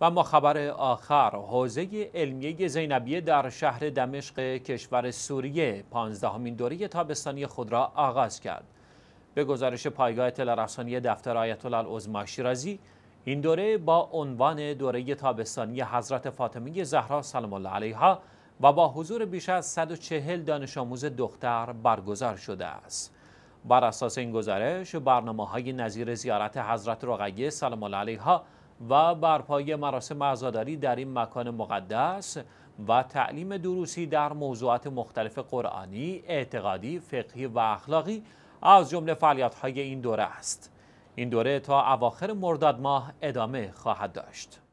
و ما خبر آخر حوزه علمیه زینبیه در شهر دمشق کشور سوریه پانزدهمین دوره تابستانی خود را آغاز کرد به گزارش پایگاه اطلاع دفتر آیت الله شیرازی این دوره با عنوان دوره تابستانی حضرت فاطمه زهرا سلام الله علیها و با حضور بیش از 140 دانش آموز دختر برگزار شده است بر اساس این گزارش برنامه های نظیر زیارت حضرت رقیه سلام الله علیها و برپای مراسم عزاداری در این مکان مقدس و تعلیم دروسی در موضوعات مختلف قرآنی، اعتقادی، فقهی و اخلاقی از جمله فعالیت‌های این دوره است. این دوره تا اواخر مرداد ماه ادامه خواهد داشت.